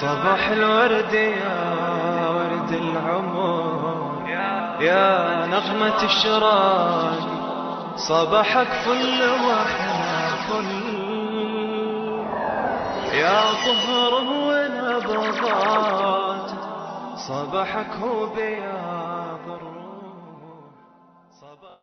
صباح الورد يا ورد العمر يا نغمة الشراك صباحك فل وحنا فل يا ظهره ونبضات صباحك هو بياض الروح صباح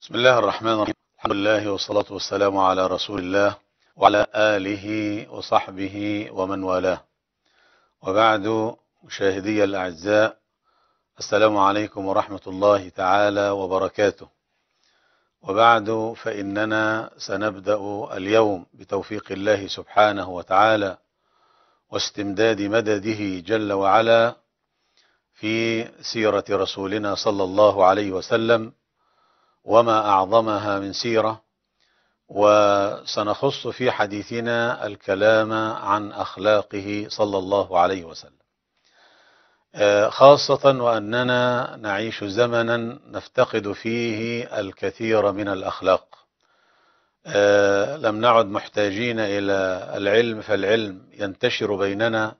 بسم الله الرحمن الرحيم الحمد لله والصلاة والسلام على رسول الله وعلى آله وصحبه ومن والاه وبعد مشاهدي الأعزاء السلام عليكم ورحمة الله تعالى وبركاته وبعد فإننا سنبدأ اليوم بتوفيق الله سبحانه وتعالى واستمداد مدده جل وعلا في سيرة رسولنا صلى الله عليه وسلم وما أعظمها من سيرة وسنخص في حديثنا الكلام عن أخلاقه صلى الله عليه وسلم آه، خاصة وأننا نعيش زمنا نفتقد فيه الكثير من الأخلاق آه، لم نعد محتاجين إلى العلم فالعلم ينتشر بيننا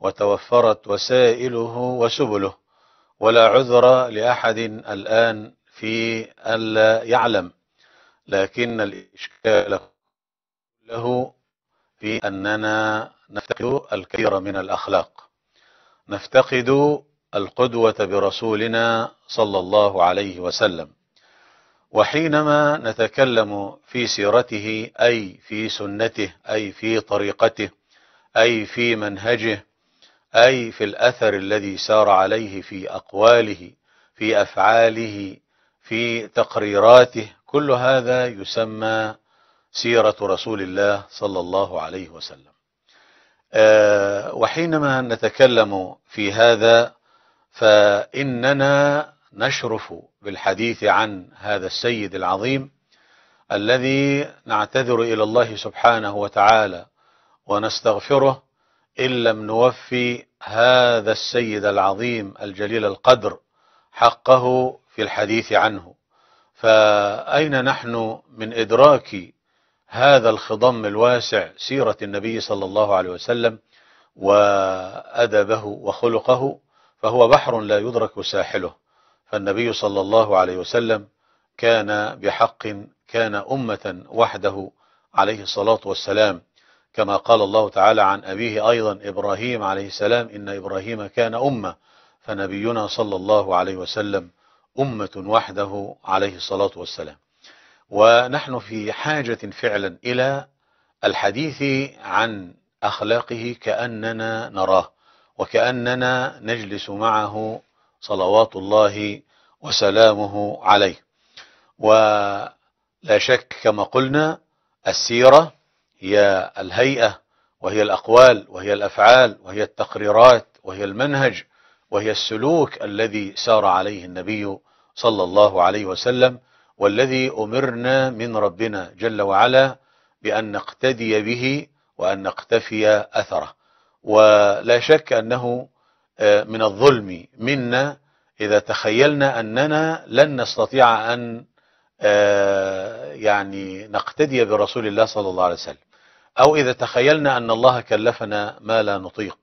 وتوفرت وسائله وسبله ولا عذر لأحد الآن في ألا يعلم لكن الإشكال له في أننا نفتقد الكثير من الأخلاق نفتقد القدوة برسولنا صلى الله عليه وسلم وحينما نتكلم في سيرته أي في سنته أي في طريقته أي في منهجه أي في الأثر الذي سار عليه في أقواله في أفعاله في تقريراته كل هذا يسمى سيرة رسول الله صلى الله عليه وسلم آه، وحينما نتكلم في هذا فإننا نشرف بالحديث عن هذا السيد العظيم الذي نعتذر إلى الله سبحانه وتعالى ونستغفره إن لم نوفي هذا السيد العظيم الجليل القدر حقه في الحديث عنه فأين نحن من إدراك هذا الخضم الواسع سيرة النبي صلى الله عليه وسلم وأدبه وخلقه فهو بحر لا يدرك ساحله فالنبي صلى الله عليه وسلم كان بحق كان أمة وحده عليه الصلاة والسلام كما قال الله تعالى عن أبيه أيضا إبراهيم عليه السلام إن إبراهيم كان أمة فنبينا صلى الله عليه وسلم أمة وحده عليه الصلاة والسلام ونحن في حاجة فعلا إلى الحديث عن أخلاقه كأننا نراه وكأننا نجلس معه صلوات الله وسلامه عليه ولا شك كما قلنا السيرة هي الهيئة وهي الأقوال وهي الأفعال وهي التقريرات وهي المنهج وهي السلوك الذي سار عليه النبي صلى الله عليه وسلم والذي أمرنا من ربنا جل وعلا بأن نقتدي به وأن نقتفي أثره ولا شك أنه آه، من الظلم منا إذا تخيلنا أننا لن نستطيع أن آه، يعني نقتدي برسول الله صلى الله عليه وسلم أو إذا تخيلنا أن الله كلفنا ما لا نطيق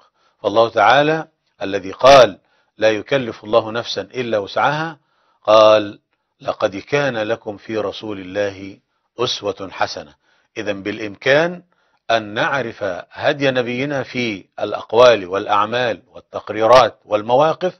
فالله تعالى الذي قال لا يكلف الله نفسا إلا وسعها قال لقد كان لكم في رسول الله أسوة حسنة إذا بالإمكان أن نعرف هدي نبينا في الأقوال والأعمال والتقريرات والمواقف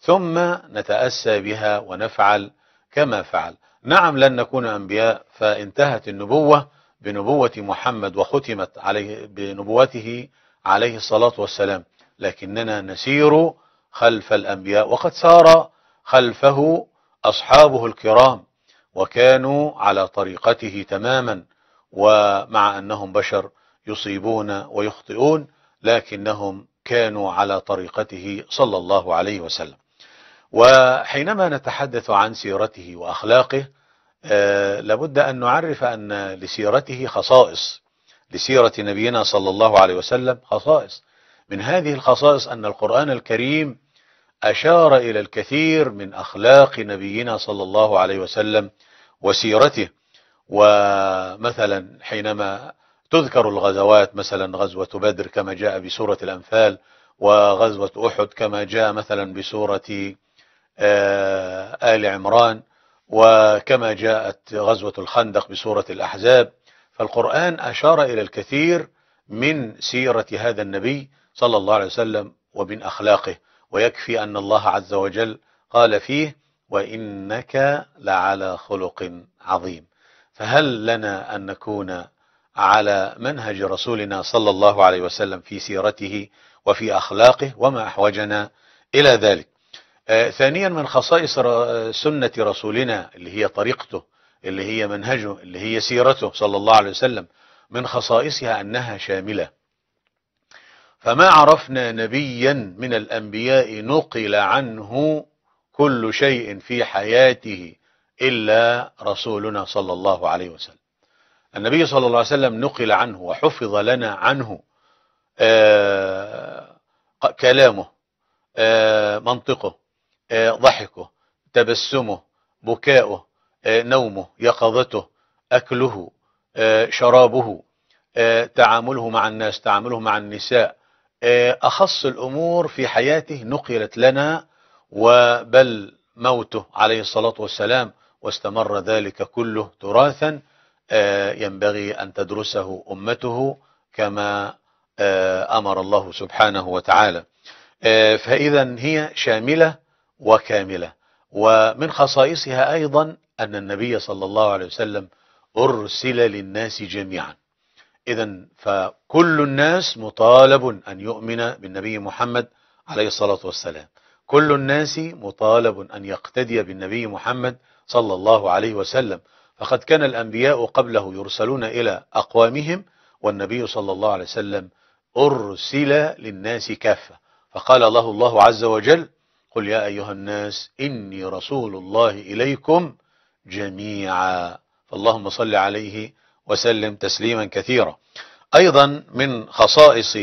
ثم نتأسى بها ونفعل كما فعل نعم لن نكون أنبياء فانتهت النبوة بنبوة محمد وختمت عليه بنبوته عليه الصلاة والسلام لكننا نسير خلف الأنبياء وقد سار خلفه أصحابه الكرام وكانوا على طريقته تماما ومع أنهم بشر يصيبون ويخطئون لكنهم كانوا على طريقته صلى الله عليه وسلم وحينما نتحدث عن سيرته وأخلاقه آه لابد أن نعرف أن لسيرته خصائص لسيرة نبينا صلى الله عليه وسلم خصائص من هذه الخصائص أن القرآن الكريم أشار إلى الكثير من أخلاق نبينا صلى الله عليه وسلم وسيرته ومثلا حينما تذكر الغزوات مثلا غزوة بدر كما جاء بسورة الأنفال وغزوة أحد كما جاء مثلا بسورة آه، آل عمران وكما جاءت غزوة الخندق بسورة الأحزاب فالقرآن أشار إلى الكثير من سيرة هذا النبي صلى الله عليه وسلم ومن أخلاقه ويكفي أن الله عز وجل قال فيه وإنك لعلى خلق عظيم فهل لنا أن نكون على منهج رسولنا صلى الله عليه وسلم في سيرته وفي أخلاقه وما أحوجنا إلى ذلك آه، ثانيا من خصائص سنة رسولنا اللي هي طريقته اللي هي منهجه اللي هي سيرته صلى الله عليه وسلم من خصائصها أنها شاملة فما عرفنا نبيا من الأنبياء نقل عنه كل شيء في حياته إلا رسولنا صلى الله عليه وسلم النبي صلى الله عليه وسلم نقل عنه وحفظ لنا عنه آه كلامه آه منطقه آه ضحكه تبسمه بكاؤه آه، نومه يقظته أكله آه، شرابه آه، تعامله مع الناس تعامله مع النساء آه، أخص الأمور في حياته نقلت لنا وبل موته عليه الصلاة والسلام واستمر ذلك كله تراثا آه، ينبغي أن تدرسه أمته كما آه، أمر الله سبحانه وتعالى فإذا هي شاملة وكاملة ومن خصائصها أيضا أن النبي صلى الله عليه وسلم أرسل للناس جميعا إذا فكل الناس مطالب أن يؤمن بالنبي محمد عليه الصلاة والسلام كل الناس مطالب أن يقتدي بالنبي محمد صلى الله عليه وسلم فقد كان الأنبياء قبله يرسلون إلى أقوامهم والنبي صلى الله عليه وسلم أرسل للناس كافة فقال له الله عز وجل قل يا أيها الناس إني رسول الله إليكم جميعا فاللهم صل عليه وسلم تسليما كثيرا أيضا من خصائص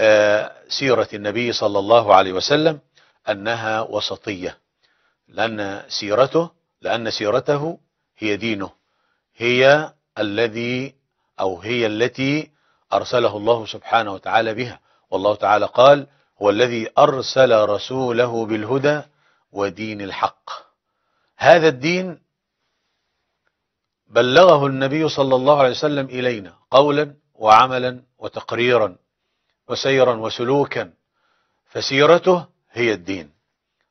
آه، سيرة النبي صلى الله عليه وسلم أنها وسطية لأن سيرته لأن سيرته هي دينه هي الذي أو هي التي أرسله الله سبحانه وتعالى بها والله تعالى قال هو الذي أرسل رسوله بالهدى ودين الحق هذا الدين بلغه النبي صلى الله عليه وسلم إلينا قولا وعملا وتقريرا وسيرا وسلوكا فسيرته هي الدين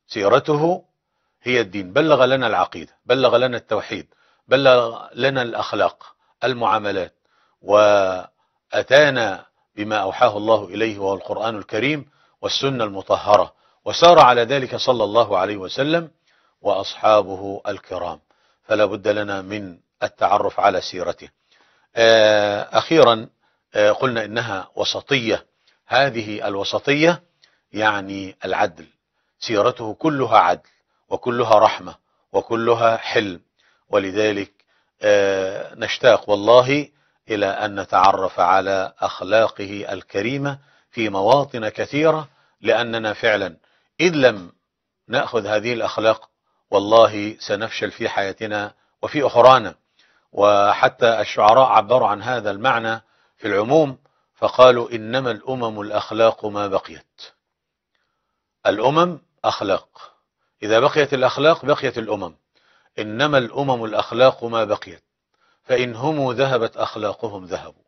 سيرته هي الدين بلغ لنا العقيدة بلغ لنا التوحيد بلغ لنا الأخلاق المعاملات وأتانا بما أوحاه الله إليه وهو القرآن الكريم والسنة المطهرة وسار على ذلك صلى الله عليه وسلم وأصحابه الكرام فلا بد لنا من التعرف على سيرته آه، أخيرا آه، قلنا إنها وسطية هذه الوسطية يعني العدل سيرته كلها عدل وكلها رحمة وكلها حلم ولذلك آه، نشتاق والله إلى أن نتعرف على أخلاقه الكريمة في مواطن كثيرة لأننا فعلا إن لم نأخذ هذه الأخلاق والله سنفشل في حياتنا وفي أخرانا وحتى الشعراء عبروا عن هذا المعنى في العموم فقالوا إنما الأمم الأخلاق ما بقيت الأمم أخلاق إذا بقيت الأخلاق بقيت الأمم إنما الأمم الأخلاق ما بقيت فإن هم ذهبت أخلاقهم ذهبوا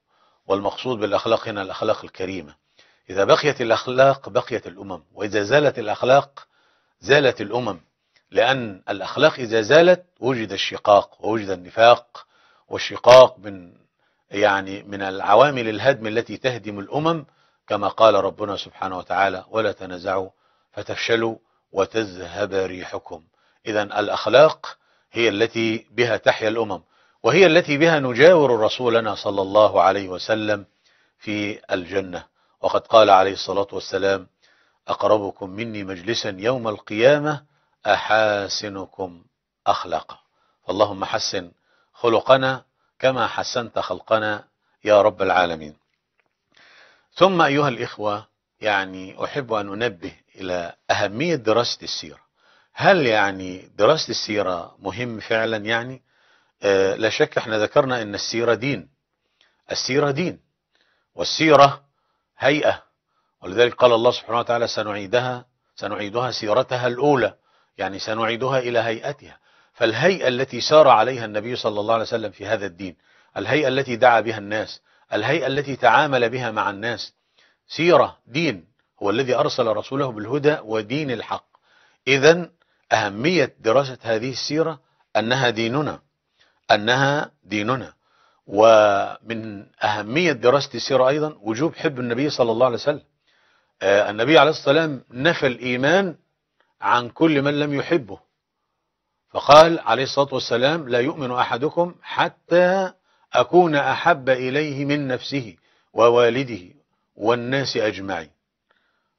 والمقصود بالأخلاق هنا الأخلاق الكريمة إذا بقيت الأخلاق بقيت الأمم وإذا زالت الأخلاق زالت الأمم لأن الأخلاق إذا زالت وجد الشقاق ووجد النفاق والشقاق من يعني من العوامل الهدم التي تهدم الأمم كما قال ربنا سبحانه وتعالى ولا تنازعوا فتفشلوا وتذهب ريحكم إذا الأخلاق هي التي بها تحيا الأمم وهي التي بها نجاور رسولنا صلى الله عليه وسلم في الجنة وقد قال عليه الصلاة والسلام أقربكم مني مجلسا يوم القيامة أحاسنكم أخلاقا اللهم حسن خلقنا كما حسنت خلقنا يا رب العالمين ثم أيها الإخوة يعني أحب أن أنبه إلى أهمية دراسة السيرة هل يعني دراسة السيرة مهم فعلا يعني آه لا شك احنا ذكرنا أن السيرة دين السيرة دين والسيرة هيئة ولذلك قال الله سبحانه وتعالى سنعيدها سنعيدها سيرتها الأولى يعني سنعيدها إلى هيئتها فالهيئة التي سار عليها النبي صلى الله عليه وسلم في هذا الدين الهيئة التي دعا بها الناس الهيئة التي تعامل بها مع الناس سيرة دين هو الذي أرسل رسوله بالهدى ودين الحق إذا أهمية دراسة هذه السيرة أنها ديننا أنها ديننا ومن أهمية دراسة السيرة أيضا وجوب حب النبي صلى الله عليه وسلم آه، النبي عليه الصلاة والسلام نفى الإيمان عن كل من لم يحبه فقال عليه الصلاة والسلام لا يؤمن أحدكم حتى أكون أحب إليه من نفسه ووالده والناس أجمعين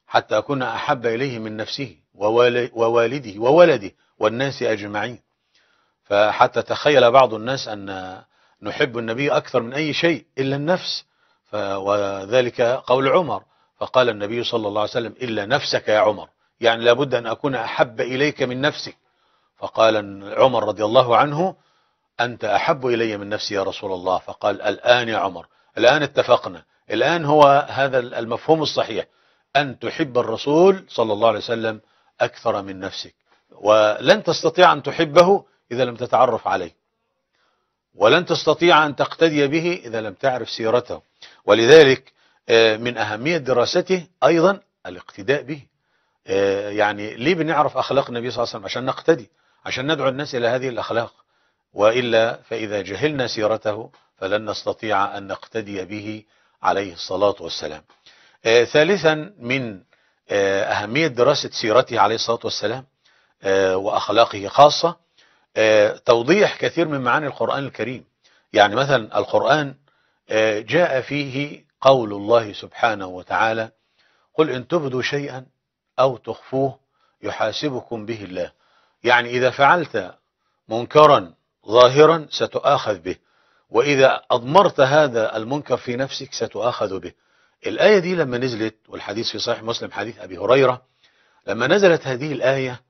حتى أكون أحب إليه من نفسه ووالده وولده والناس أجمعين فحتى تخيل بعض الناس أن نحب النبي أكثر من أي شيء إلا النفس وذلك قول عمر فقال النبي صلى الله عليه وسلم إلا نفسك يا عمر يعني لابد أن أكون أحب إليك من نفسك فقال عمر رضي الله عنه أنت أحب إلي من نفسي يا رسول الله فقال الآن يا عمر الآن اتفقنا الآن هو هذا المفهوم الصحيح أن تحب الرسول صلى الله عليه وسلم أكثر من نفسك ولن تستطيع أن تحبه إذا لم تتعرف عليه ولن تستطيع أن تقتدي به إذا لم تعرف سيرته ولذلك آه، من أهمية دراسته أيضا الاقتداء به آه، يعني ليه بنعرف أخلاق النبي صلى الله عليه وسلم عشان نقتدي عشان ندعو الناس إلى هذه الأخلاق وإلا فإذا جهلنا سيرته فلن نستطيع أن نقتدي به عليه الصلاة والسلام آه، ثالثا من آه، أهمية دراسة سيرته عليه الصلاة والسلام آه، وأخلاقه خاصة توضيح كثير من معاني القرآن الكريم يعني مثلا القرآن جاء فيه قول الله سبحانه وتعالى قل إن تبدوا شيئا أو تخفوه يحاسبكم به الله يعني إذا فعلت منكرا ظاهرا ستؤاخذ به وإذا أضمرت هذا المنكر في نفسك ستؤاخذ به الآية دي لما نزلت والحديث في صحيح مسلم حديث أبي هريرة لما نزلت هذه الآية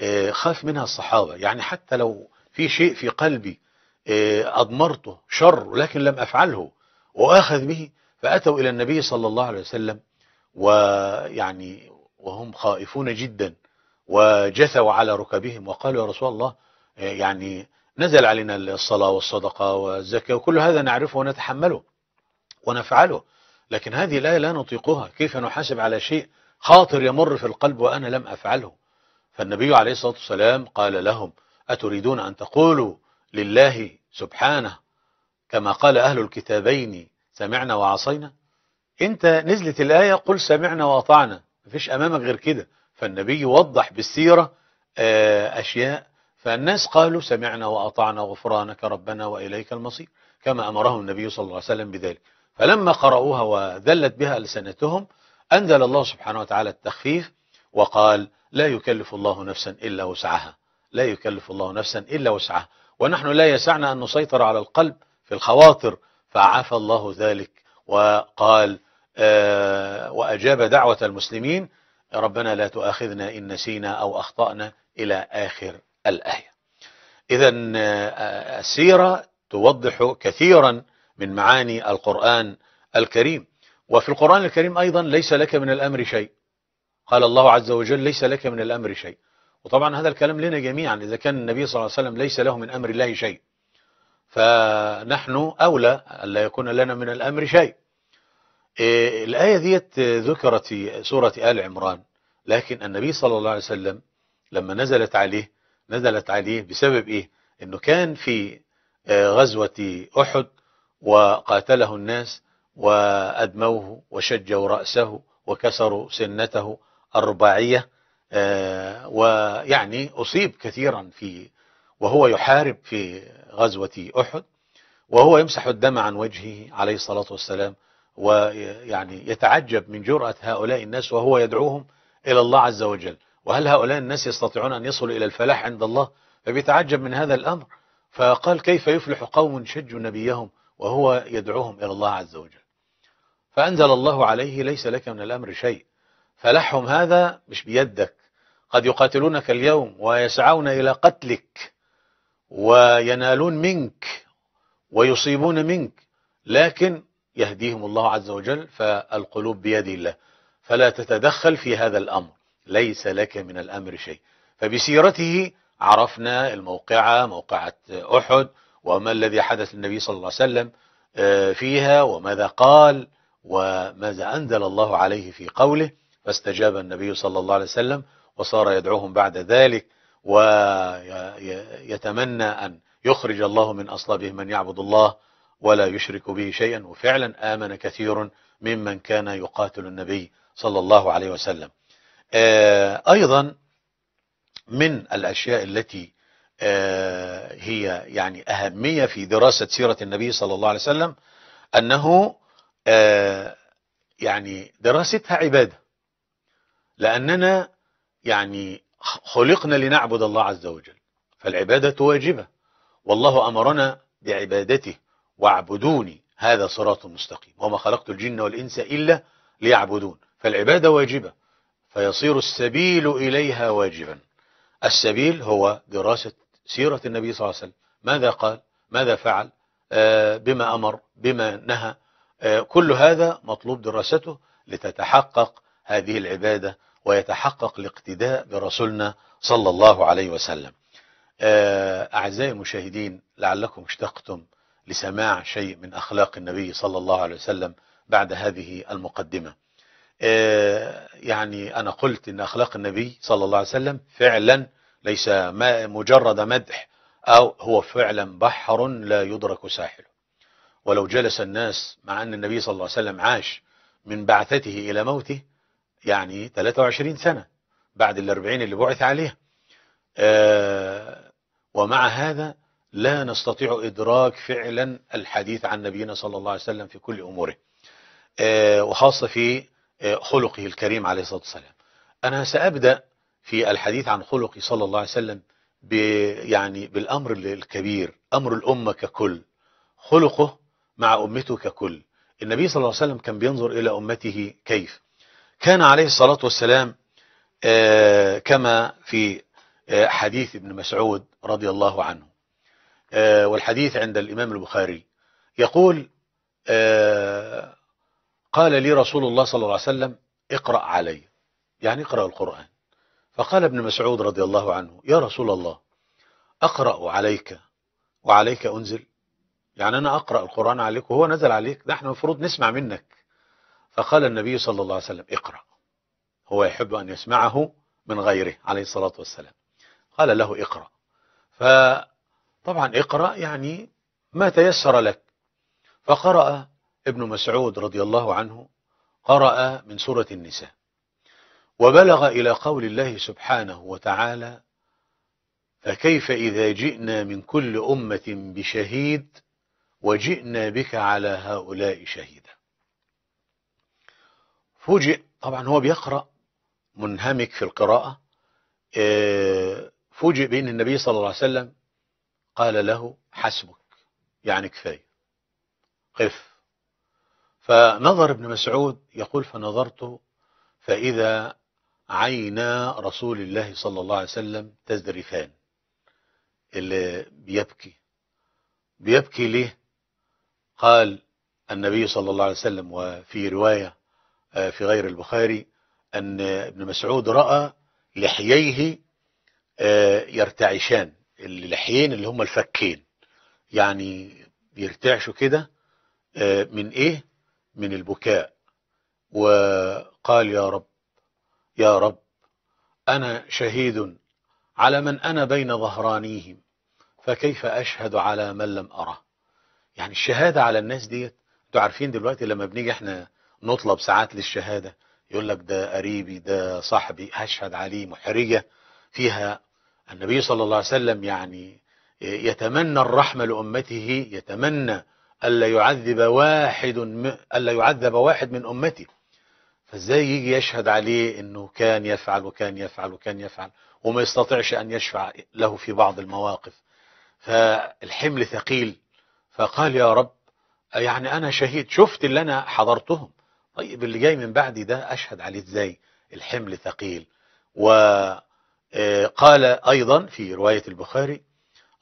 آه، خاف منها الصحابة يعني حتى لو في شيء في قلبي آه، أضمرته شر لكن لم أفعله وأخذ به فأتوا إلى النبي صلى الله عليه وسلم ويعني وهم خائفون جدا وجثوا على ركبهم وقالوا يا رسول الله آه، يعني نزل علينا الصلاة والصدقة والزكاة وكل هذا نعرفه ونتحمله ونفعله لكن هذه الآية لا نطيقها كيف نحاسب على شيء خاطر يمر في القلب وأنا لم أفعله فالنبي عليه الصلاة والسلام قال لهم أتريدون أن تقولوا لله سبحانه كما قال أهل الكتابين سمعنا وعصينا أنت نزلت الآية قل سمعنا وأطعنا مفيش أمامك غير كده فالنبي وضح بالسيرة آه، أشياء فالناس قالوا سمعنا وأطعنا غفرانك ربنا وإليك المصير كما أمرهم النبي صلى الله عليه وسلم بذلك فلما قرأوها وذلت بها ألسنتهم أنزل الله سبحانه وتعالى التخفيف وقال لا يكلف الله نفسا إلا وسعها لا يكلف الله نفسا إلا وسعها ونحن لا يسعنا أن نسيطر على القلب في الخواطر فعافى الله ذلك وقال آه وأجاب دعوة المسلمين ربنا لا تؤاخذنا إن نسينا أو أخطأنا إلى آخر الآية إذا آه، آه، السيرة توضح كثيرا من معاني القرآن الكريم وفي القرآن الكريم أيضا ليس لك من الأمر شيء قال الله عز وجل ليس لك من الأمر شيء وطبعا هذا الكلام لنا جميعا إذا كان النبي صلى الله عليه وسلم ليس له من أمر الله شيء فنحن أولى أن لا يكون لنا من الأمر شيء إيه، الآية ديت ذكرت في سورة آل عمران لكن النبي صلى الله عليه وسلم لما نزلت عليه نزلت عليه بسبب إيه أنه كان في آه، غزوة أحد وقاتله الناس وأدموه وشجوا رأسه وكسروا سنته الرباعية آه، ويعني أصيب كثيرا في وهو يحارب في غزوة أحد وهو يمسح الدم عن وجهه عليه الصلاة والسلام ويعني يتعجب من جرأة هؤلاء الناس وهو يدعوهم إلى الله عز وجل وهل هؤلاء الناس يستطيعون أن يصلوا إلى الفلاح عند الله فبيتعجب من هذا الأمر فقال كيف يفلح قوم شجوا نبيهم وهو يدعوهم إلى الله عز وجل فأنزل الله عليه ليس لك من الأمر شيء فلحهم هذا مش بيدك قد يقاتلونك اليوم ويسعون إلى قتلك وينالون منك ويصيبون منك لكن يهديهم الله عز وجل فالقلوب بيد الله فلا تتدخل في هذا الأمر ليس لك من الأمر شيء فبسيرته عرفنا الموقعة موقعة أحد وما الذي حدث للنبي صلى الله عليه وسلم آه، فيها وماذا قال وماذا أنزل الله عليه في قوله فاستجاب النبي صلى الله عليه وسلم وصار يدعوهم بعد ذلك ويتمنى أن يخرج الله من أصلابه من يعبد الله ولا يشرك به شيئا وفعلا آمن كثير ممن كان يقاتل النبي صلى الله عليه وسلم آه، أيضا من الأشياء التي آه، هي يعني أهمية في دراسة سيرة النبي صلى الله عليه وسلم أنه آه، يعني دراستها عبادة لأننا يعني خلقنا لنعبد الله عز وجل فالعبادة واجبة والله أمرنا بعبادته واعبدوني هذا صراط مستقيم وما خلقت الجن والإنس إلا ليعبدون فالعبادة واجبة فيصير السبيل إليها واجبا السبيل هو دراسة سيرة النبي صلى الله عليه وسلم ماذا قال ماذا فعل آه، بما أمر بما نهى آه، كل هذا مطلوب دراسته لتتحقق هذه العبادة ويتحقق الاقتداء برسولنا صلى الله عليه وسلم آه، أعزائي المشاهدين لعلكم اشتقتم لسماع شيء من أخلاق النبي صلى الله عليه وسلم بعد هذه المقدمة آه، يعني أنا قلت أن أخلاق النبي صلى الله عليه وسلم فعلا ليس مجرد مدح أو هو فعلا بحر لا يدرك ساحله ولو جلس الناس مع أن النبي صلى الله عليه وسلم عاش من بعثته إلى موته يعني 23 سنة بعد الأربعين اللي بعث عليه آه، ومع هذا لا نستطيع إدراك فعلا الحديث عن نبينا صلى الله عليه وسلم في كل أموره آه، وخاصة في آه، خلقه الكريم عليه الصلاة والسلام أنا سأبدأ في الحديث عن خلقه صلى الله عليه وسلم يعني بالأمر الكبير أمر الأمة ككل خلقه مع أمته ككل النبي صلى الله عليه وسلم كان بينظر إلى أمته كيف كان عليه الصلاة والسلام آه، كما في حديث ابن مسعود رضي الله عنه آه، والحديث عند الإمام البخاري يقول آه، قال لي رسول الله صلى الله عليه وسلم اقرأ علي يعني اقرأ القرآن فقال ابن مسعود رضي الله عنه يا رسول الله أقرأ عليك وعليك أنزل يعني أنا أقرأ القرآن عليك وهو نزل عليك نحن المفروض نسمع منك فقال النبي صلى الله عليه وسلم اقرأ هو يحب أن يسمعه من غيره عليه الصلاة والسلام قال له اقرأ ف طبعا اقرأ يعني ما تيسر لك فقرأ ابن مسعود رضي الله عنه قرأ من سورة النساء وبلغ إلى قول الله سبحانه وتعالى فكيف إذا جئنا من كل أمة بشهيد وجئنا بك على هؤلاء شهيدا فوجئ طبعا هو بيقرأ منهمك في القراءة آه، فوجئ بأن النبي صلى الله عليه وسلم قال له حسبك يعني كفاية قف فنظر ابن مسعود يقول فنظرت فإذا عينا رسول الله صلى الله عليه وسلم تزدرفان اللي بيبكي بيبكي ليه قال النبي صلى الله عليه وسلم وفي رواية آه، في غير البخاري أن ابن مسعود رأى لحييه آه، يرتعشان اللحيين اللي هم الفكين يعني بيرتعشوا كده آه، من ايه من البكاء وقال يا رب يا رب انا شهيد على من انا بين ظهرانيهم فكيف اشهد على من لم اره يعني الشهاده على الناس ديت انتوا عارفين دلوقتي لما بنيجي احنا نطلب ساعات للشهاده يقول لك ده قريبي ده صاحبي هشهد عليه محرجه فيها النبي صلى الله عليه وسلم يعني آه، يتمنى الرحمة لأمته يتمنى ألا يعذب واحد ألا يعذب واحد من أمته فازاي يجي يشهد عليه انه كان يفعل وكان يفعل وكان يفعل وما يستطيعش ان يشفع له في بعض المواقف فالحمل ثقيل فقال يا رب يعني انا شهيد شفت اللي انا حضرتهم طيب اللي جاي من بعدي ده اشهد عليه ازاي الحمل ثقيل و آه، قال أيضا في رواية البخاري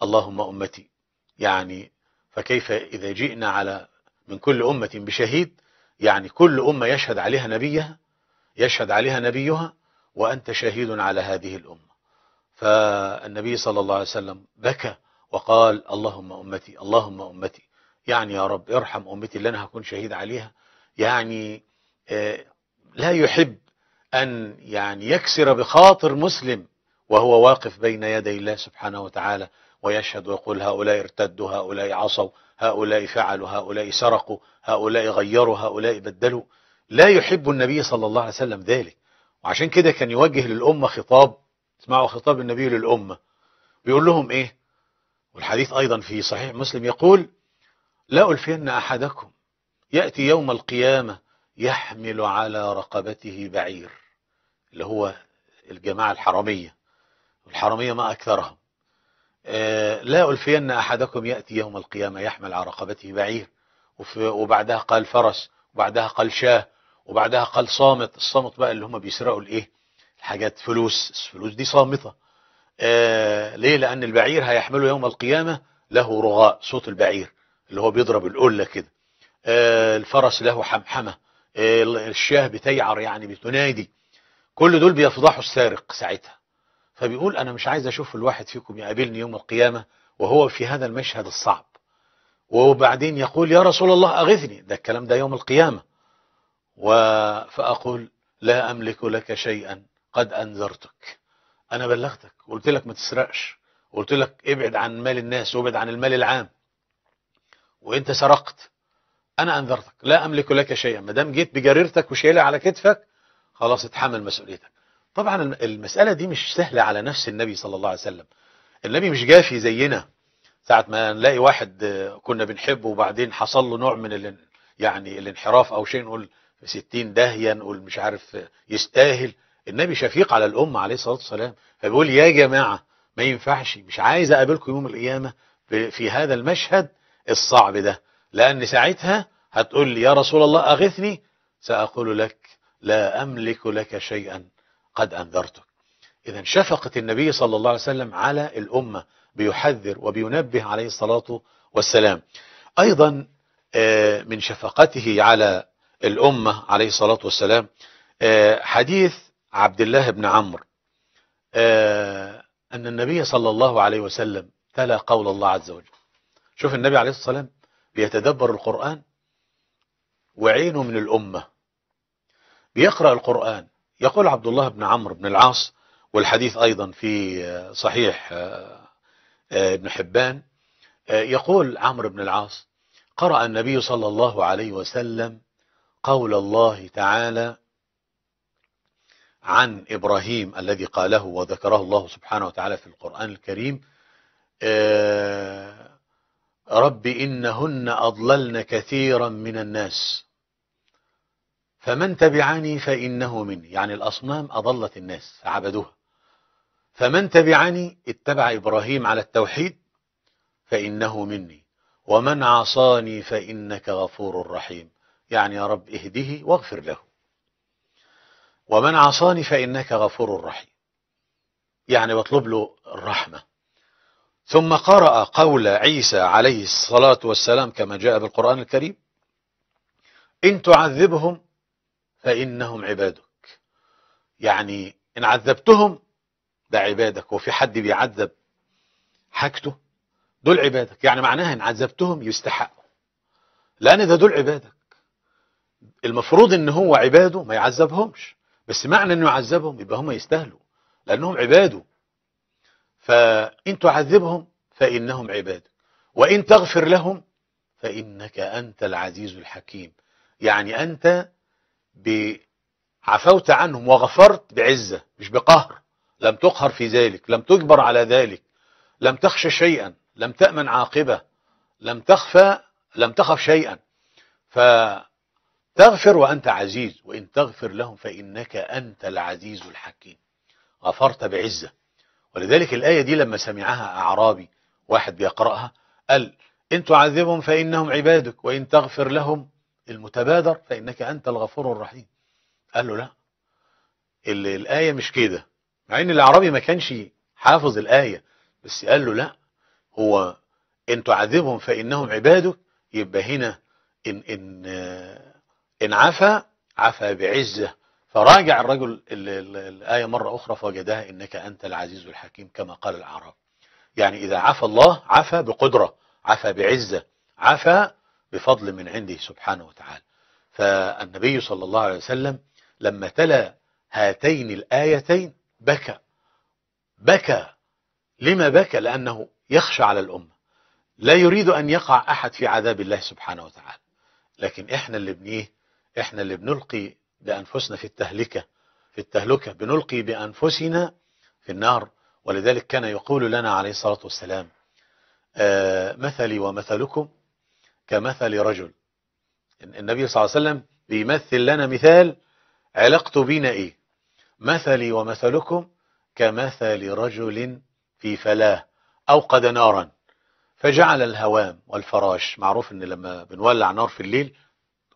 اللهم أمتي يعني فكيف إذا جئنا على من كل أمة بشهيد يعني كل أمة يشهد عليها نبيها يشهد عليها نبيها وأنت شهيد على هذه الأمة فالنبي صلى الله عليه وسلم بكى وقال اللهم أمتي اللهم أمتي يعني يا رب ارحم أمتي اللي أنا هكون شهيد عليها يعني آه، لا يحب أن يعني يكسر بخاطر مسلم وهو واقف بين يدي الله سبحانه وتعالى ويشهد ويقول هؤلاء ارتدوا هؤلاء عصوا هؤلاء فعلوا هؤلاء سرقوا هؤلاء غيروا هؤلاء بدلوا لا يحب النبي صلى الله عليه وسلم ذلك وعشان كده كان يوجه للأمة خطاب اسمعوا خطاب النبي للأمة بيقول لهم ايه والحديث ايضا في صحيح مسلم يقول لا ألفين أحدكم يأتي يوم القيامة يحمل على رقبته بعير اللي هو الجماعة الحرامية الحرمية ما أكثرها آه، لا ألفين أحدكم يأتي يوم القيامة يحمل على رقبته بعير وبعدها قال فرس وبعدها قال شاه وبعدها قال صامت الصامت بقى اللي هم بيسرقوا الايه الحاجات فلوس الفلوس دي صامتة آه ليه لأن البعير هيحمله يوم القيامة له رغاء صوت البعير اللي هو بيضرب القلة كده آه الفرس له حمحمة آه الشاه بتيعر يعني بتنادي كل دول بيفضحوا السارق ساعتها فبيقول أنا مش عايز أشوف الواحد فيكم يقابلني يوم القيامة وهو في هذا المشهد الصعب وبعدين يقول يا رسول الله أغثني ده الكلام ده يوم القيامة و... فأقول لا أملك لك شيئا قد أنذرتك أنا بلغتك قلت لك ما تسرقش قلت لك ابعد عن مال الناس وابعد عن المال العام وانت سرقت انا انذرتك لا املك لك شيئا ما دام جيت بجريرتك وشايلها على كتفك خلاص اتحمل مسؤوليتك طبعا المسألة دي مش سهلة على نفس النبي صلى الله عليه وسلم النبي مش جافي زينا ساعة ما نلاقي واحد كنا بنحبه وبعدين حصل له نوع من ال... يعني الانحراف أو شيء نقول ستين داهية نقول مش عارف يستاهل النبي شفيق على الأمة عليه الصلاة والسلام فبيقول يا جماعة ما ينفعش مش عايز أقابلكم يوم القيامة في هذا المشهد الصعب ده لأن ساعتها هتقول لي يا رسول الله أغثني سأقول لك لا أملك لك شيئا قد أنذرتك إذا شفقة النبي صلى الله عليه وسلم على الأمة بيحذر وبينبه عليه الصلاة والسلام أيضا آه، من شفقته على الأمة عليه الصلاة والسلام آه، حديث عبد الله بن عمرو آه، أن النبي صلى الله عليه وسلم تلا قول الله عز وجل شوف النبي عليه الصلاة والسلام بيتدبر القرآن وعينه من الأمة بيقرأ القرآن يقول عبد الله بن عمرو بن العاص والحديث أيضا في صحيح آه، آه، ابن حبان آه، يقول عمرو بن العاص قرأ النبي صلى الله عليه وسلم قول الله تعالى عن إبراهيم الذي قاله وذكره الله سبحانه وتعالى في القرآن الكريم رب إنهن أضللن كثيرا من الناس فمن تبعني فإنه مني يعني الأصنام أضلت الناس عبدوها فمن تبعني اتبع إبراهيم على التوحيد فإنه مني ومن عصاني فإنك غفور رحيم يعني يا رب اهده واغفر له ومن عصاني فإنك غفور رحيم يعني بطلب له الرحمة ثم قرأ قول عيسى عليه الصلاة والسلام كما جاء بالقرآن الكريم إن تعذبهم فإنهم عبادك يعني إن عذبتهم ده عبادك وفي حد بيعذب حاجته دول عبادك يعني معناها إن عذبتهم يستحقوا لأن ده دول عبادك المفروض إن هو عباده ما يعذبهمش بس معنى إنه يعذبهم يبقى هم يستاهلوا لأنهم عباده فإن تعذبهم فإنهم عبادك وإن تغفر لهم فإنك أنت العزيز الحكيم يعني أنت عفوت عنهم وغفرت بعزة مش بقهر لم تقهر في ذلك لم تجبر على ذلك لم تخشى شيئا لم تأمن عاقبة لم تخفى لم تخف شيئا فتغفر وأنت عزيز وإن تغفر لهم فإنك أنت العزيز الحكيم غفرت بعزة ولذلك الآية دي لما سمعها أعرابي واحد بيقرأها قال إن تعذبهم فإنهم عبادك وإن تغفر لهم المتبادر فإنك أنت الغفور الرحيم قال له لا الآية مش كده مع ان الأعرابي ما كانش حافظ الآية بس قال له لا هو ان تعذبهم فإنهم عبادك يبقى هنا إن, إن, إن عفى عفى بعزة فراجع الرجل الآية مرة أخرى فوجدها إنك أنت العزيز الحكيم كما قال العرب يعني إذا عفى الله عفى بقدرة عفى بعزة عفى بفضل من عنده سبحانه وتعالى فالنبي صلى الله عليه وسلم لما تلا هاتين الآيتين بكى بكى لما بكى لأنه يخشى على الأمة لا يريد أن يقع أحد في عذاب الله سبحانه وتعالى لكن إحنا اللي بنيه إحنا اللي بنلقي بأنفسنا في التهلكة في التهلكة بنلقي بأنفسنا في النار ولذلك كان يقول لنا عليه الصلاة والسلام آه مثلي ومثلكم كمثل رجل النبي صلى الله عليه وسلم بيمثل لنا مثال علاقته بينا ايه مثلي ومثلكم كمثل رجل في فلاه أوقد نارا فجعل الهوام والفراش معروف ان لما بنولع نار في الليل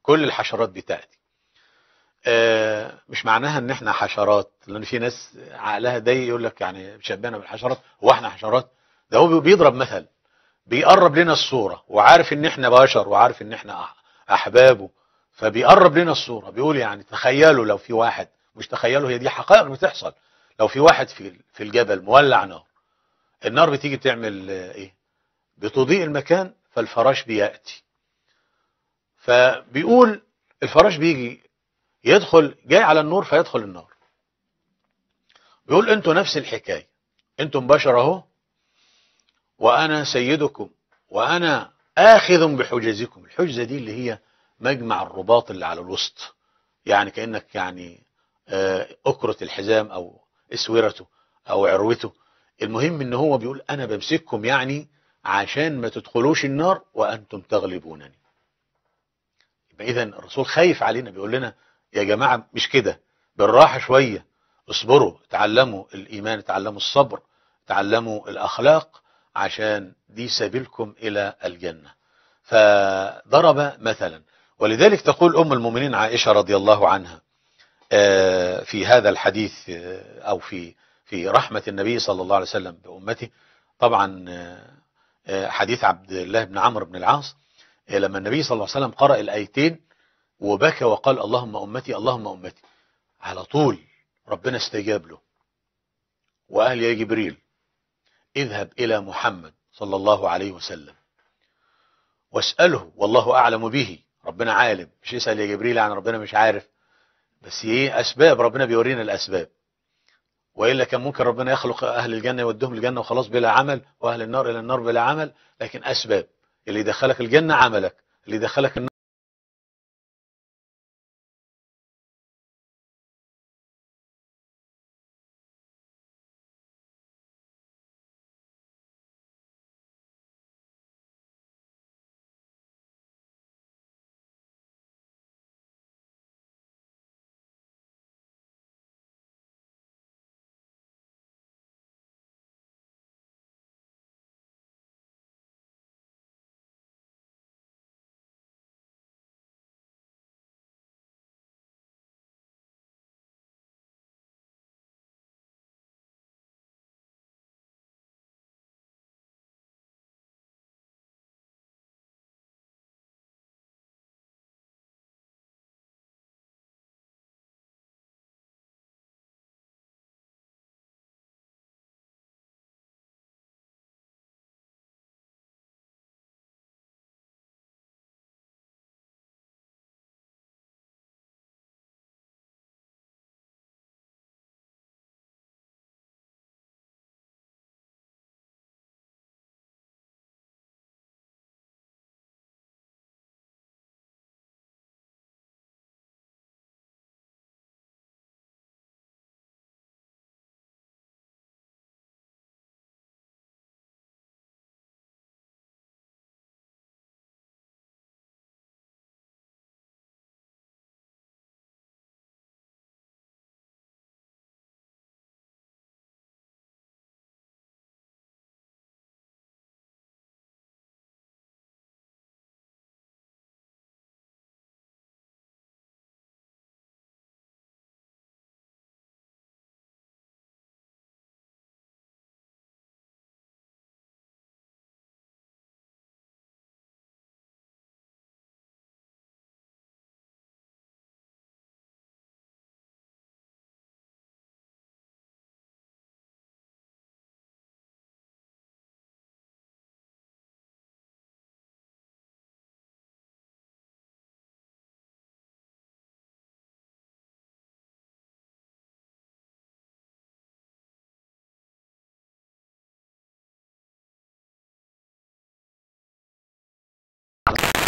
كل الحشرات بتأتي آه مش معناها ان احنا حشرات لان في ناس عقلها ضيق يقول لك يعني شبهنا بالحشرات هو احنا حشرات ده هو بيضرب مثل بيقرب لنا الصورة وعارف ان احنا بشر وعارف ان احنا احبابه فبيقرب لنا الصورة بيقول يعني تخيلوا لو في واحد مش تخيلوا هي دي حقائق بتحصل لو في واحد في في الجبل مولع نار النار بتيجي تعمل ايه بتضيء المكان فالفراش بياتي فبيقول الفراش بيجي يدخل جاي على النور فيدخل النار بيقول انتوا نفس الحكايه انتم بشر اهو وأنا سيدكم وأنا آخذ بحجزكم الحجزة دي اللي هي مجمع الرباط اللي على الوسط يعني كأنك يعني آه، أكرة الحزام أو اسورته أو عروته المهم ان هو بيقول أنا بمسككم يعني عشان ما تدخلوش النار وأنتم تغلبونني يبقى إذا الرسول خايف علينا بيقول لنا يا جماعة مش كده بالراحة شوية اصبروا اتعلموا الإيمان اتعلموا الصبر اتعلموا الأخلاق عشان دي سبيلكم إلى الجنة فضرب مثلا ولذلك تقول أم المؤمنين عائشة رضي الله عنها آه، في هذا الحديث آه، أو في في رحمة النبي صلى الله عليه وسلم بأمته طبعا آه، حديث عبد الله بن عمرو بن العاص لما النبي صلى الله عليه وسلم قرأ الآيتين وبكى وقال اللهم أمتي اللهم أمتي على طول ربنا استجاب له وقال يا جبريل اذهب إلى محمد صلى الله عليه وسلم واسأله والله أعلم به ربنا عالم مش يسأل يا جبريل عن ربنا مش عارف بس ايه أسباب ربنا بيورينا الأسباب وإلا كان ممكن ربنا يخلق أهل الجنة يودهم الجنة وخلاص بلا عمل وأهل النار إلى النار بلا عمل لكن أسباب اللي يدخلك الجنة عملك اللي يدخلك النار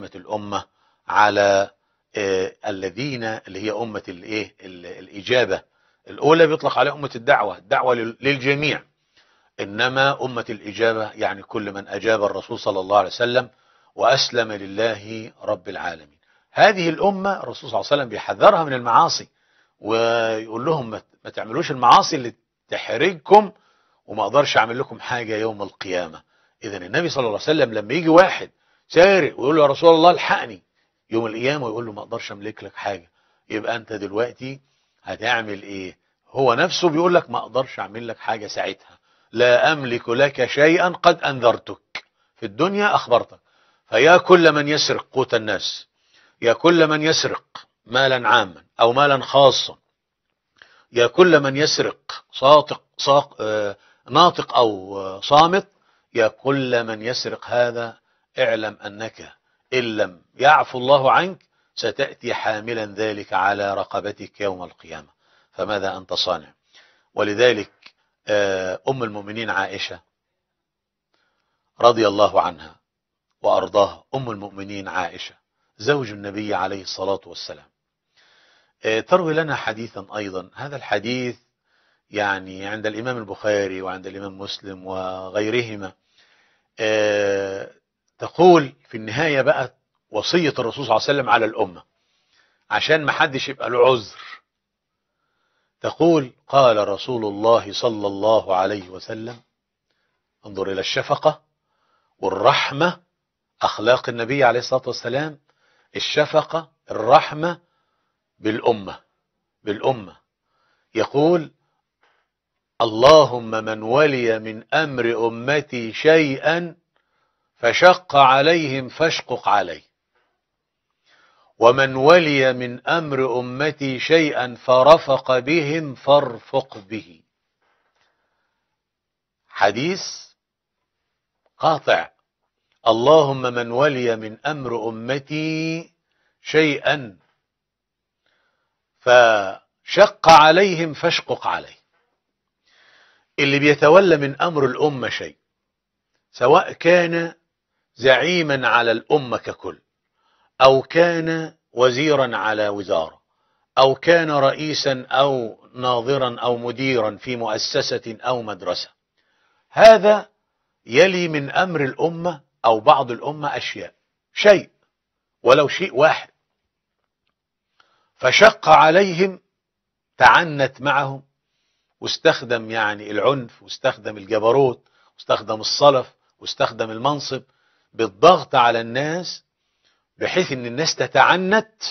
أمة الأمة على آه، الذين اللي هي أمة الايه الإجابة الأولى بيطلق عليها أمة الدعوة الدعوة للجميع إنما أمة الإجابة يعني كل من أجاب الرسول صلى الله عليه وسلم وأسلم لله رب العالمين هذه الأمة الرسول صلى الله عليه وسلم بيحذرها من المعاصي ويقول لهم ما تعملوش المعاصي اللي تحرجكم وما أقدرش أعمل لكم حاجة يوم القيامة إذا النبي صلى الله عليه وسلم لما يجي واحد سارق ويقول له يا رسول الله الحقني يوم القيامه ويقول له ما اقدرش املك لك حاجه يبقى انت دلوقتي هتعمل ايه هو نفسه بيقول لك ما اقدرش اعمل لك حاجه ساعتها لا املك لك شيئا قد انذرتك في الدنيا اخبرتك فيا كل من يسرق قوت الناس يا كل من يسرق مالا عاما او مالا خاصا يا كل من يسرق صاطق ساق آه، ناطق او آه، صامت يا كل من يسرق هذا اعلم أنك إن لم يعفو الله عنك ستأتي حاملا ذلك على رقبتك يوم القيامة فماذا أنت صانع ولذلك آه، أم المؤمنين عائشة رضي الله عنها وأرضاها أم المؤمنين عائشة زوج النبي عليه الصلاة والسلام آه، تروي لنا حديثا أيضا هذا الحديث يعني عند الإمام البخاري وعند الإمام مسلم وغيرهما آه، تقول في النهاية بقى وصية الرسول صلى الله عليه وسلم على الأمة عشان ما حدش يبقى له عذر تقول قال رسول الله صلى الله عليه وسلم انظر إلى الشفقة والرحمة أخلاق النبي عليه الصلاة والسلام الشفقة الرحمة بالأمة بالأمة يقول اللهم من ولي من أمر أمتي شيئا فشق عليهم فاشقق عليه ومن ولي من أمر أمتي شيئا فرفق بهم فارفق به حديث قاطع اللهم من ولي من أمر أمتي شيئا فشق عليهم فاشقق عليه اللي بيتولى من أمر الأمة شيء سواء كان زعيما على الأمة ككل أو كان وزيرا على وزارة أو كان رئيسا أو ناظرا أو مديرا في مؤسسة أو مدرسة هذا يلي من أمر الأمة أو بعض الأمة أشياء شيء ولو شيء واحد فشق عليهم تعنت معهم واستخدم يعني العنف واستخدم الجبروت واستخدم الصلف واستخدم المنصب بالضغط على الناس بحيث ان الناس تتعنت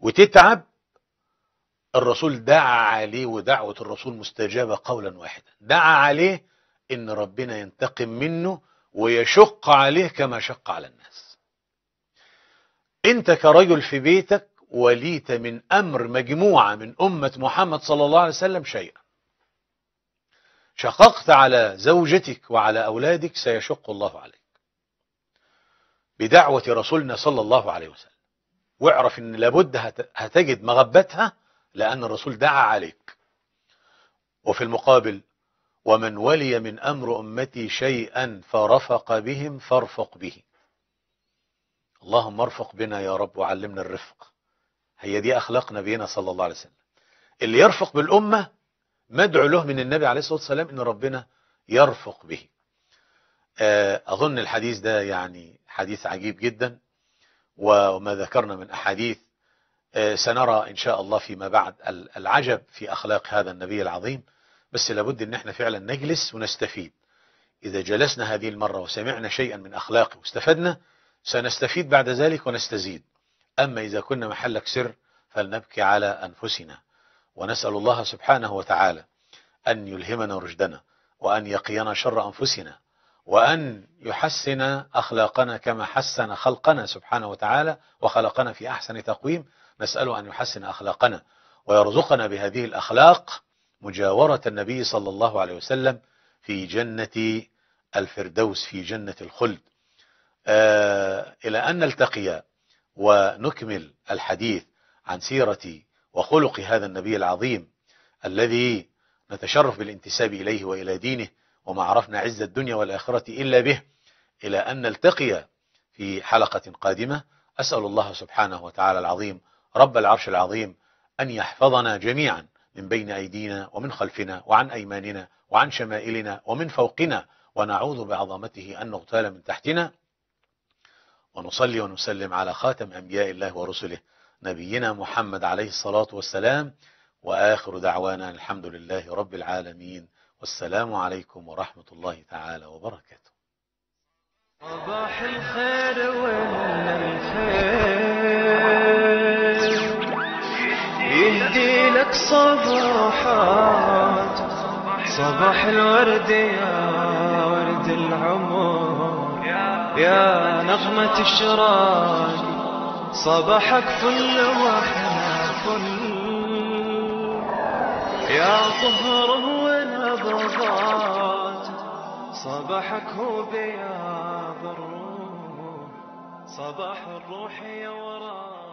وتتعب الرسول دعا عليه ودعوة الرسول مستجابة قولا واحدا دعا عليه ان ربنا ينتقم منه ويشق عليه كما شق على الناس انت كرجل في بيتك وليت من امر مجموعة من امة محمد صلى الله عليه وسلم شيئا شققت على زوجتك وعلى اولادك سيشق الله عليك بدعوة رسولنا صلى الله عليه وسلم واعرف ان لابد هتجد مغبتها لأن الرسول دعا عليك وفي المقابل ومن ولي من أمر أمتي شيئا فرفق بهم فارفق به اللهم ارفق بنا يا رب وعلمنا الرفق هي دي أخلاق نبينا صلى الله عليه وسلم اللي يرفق بالأمة مدعو له من النبي عليه الصلاة والسلام إن ربنا يرفق به آه، أظن الحديث ده يعني حديث عجيب جدا وما ذكرنا من أحاديث آه، سنرى إن شاء الله فيما بعد العجب في أخلاق هذا النبي العظيم بس لابد أن احنا فعلا نجلس ونستفيد إذا جلسنا هذه المرة وسمعنا شيئا من أخلاقه واستفدنا سنستفيد بعد ذلك ونستزيد أما إذا كنا محلك سر فلنبكي على أنفسنا ونسأل الله سبحانه وتعالى أن يلهمنا رشدنا وأن يقينا شر أنفسنا وأن يحسن أخلاقنا كما حسن خلقنا سبحانه وتعالى وخلقنا في أحسن تقويم نسأله أن يحسن أخلاقنا ويرزقنا بهذه الأخلاق مجاورة النبي صلى الله عليه وسلم في جنة الفردوس في جنة الخلد آه إلى أن نلتقي ونكمل الحديث عن سيرة وخلق هذا النبي العظيم الذي نتشرف بالانتساب إليه وإلى دينه وما عرفنا عز الدنيا والآخرة إلا به إلى أن نلتقي في حلقة قادمة أسأل الله سبحانه وتعالى العظيم رب العرش العظيم أن يحفظنا جميعا من بين أيدينا ومن خلفنا وعن أيماننا وعن شمائلنا ومن فوقنا ونعوذ بعظمته أن نغتال من تحتنا ونصلي ونسلم على خاتم أنبياء الله ورسله نبينا محمد عليه الصلاة والسلام وآخر دعوانا الحمد لله رب العالمين والسلام عليكم ورحمة الله تعالى وبركاته صباح الخير ولا الخير يهدي لك صباحات صباح الورد يا ورد العمر يا نغمة الشراج صباحك فل وحنا فل يا طهره الضباط صباحك هو بياض الروح صباح الروح يا وراك